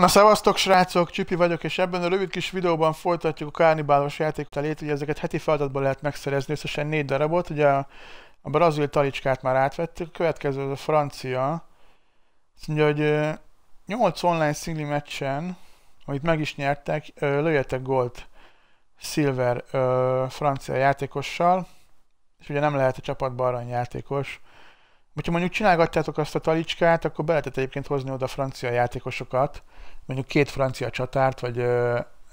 Na szevasztok srácok, Csipi vagyok, és ebben a rövid kis videóban folytatjuk a kárnibálos játéktelét, ugye ezeket heti feladatban lehet megszerezni, összesen négy darabot, ugye a, a brazil talicskát már átvettük, a következő az a francia, azt mondja, hogy 8 online szingli meccsen, amit meg is nyertek, lőjetek gólt Silver francia játékossal, és ugye nem lehet a csapatban arany játékos, Hogyha mondjuk csinálgatjátok azt a talicskát, akkor be lehetett egyébként hozni oda francia játékosokat, mondjuk két francia csatárt, vagy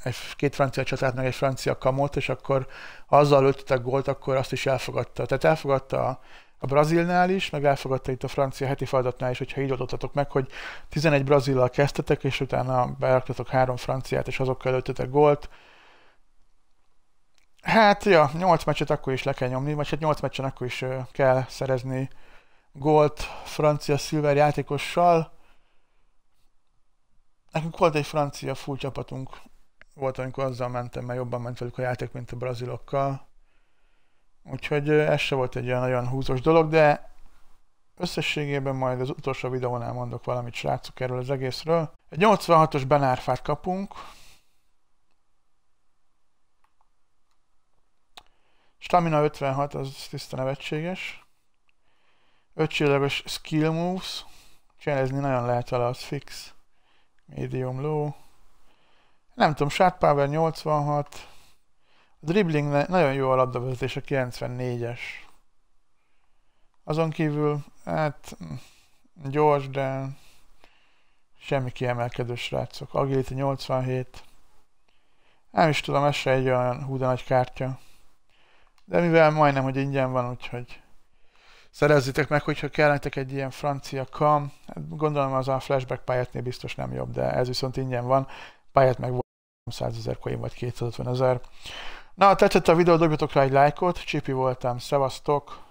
egy, két francia csatárt, meg egy francia kamot, és akkor ha azzal lőttetek gólt, akkor azt is elfogadta. Tehát elfogadta a, a brazilnál is, meg elfogadta itt a francia heti feladatnál is, hogyha így oldottatok meg, hogy 11 brazillal kezdtetek, és utána beraktatok három franciát, és azokkal lőttetek gólt. Hát, ja, 8 meccset akkor is le kell nyomni, vagy hát 8 meccsen akkor is kell szerezni gólt francia szilver játékossal. Nekünk volt egy francia full csapatunk, volt, amikor azzal mentem, mert jobban ment velük a játék, mint a brazilokkal. Úgyhogy ez se volt egy olyan nagyon húzós dolog, de összességében majd az utolsó videón mondok valamit srácok erről az egészről. Egy 86-os benárfát kapunk. Stamina 56, az tiszta nevetséges. Ötcsillagos skill moves. Csinálni nagyon lehet vele, az fix. Medium low. Nem tudom, shot power 86. A dribbling nagyon jó a labdavezetés, a 94-es. Azon kívül, hát mm, gyors, de semmi kiemelkedő srácok. Agility 87. Nem is tudom, ez se egy olyan húda nagy kártya. De mivel majdnem, hogy ingyen van, úgyhogy szerezzétek meg, hogyha kell nektek egy ilyen francia kam, gondolom az a flashback pályátnél biztos nem jobb, de ez viszont ingyen van, pályát meg 100 ezer coin vagy 250 ezer. Na, ha tetszett a videó, dobjatok rá egy lájkot, Csipi voltam, szevasztok!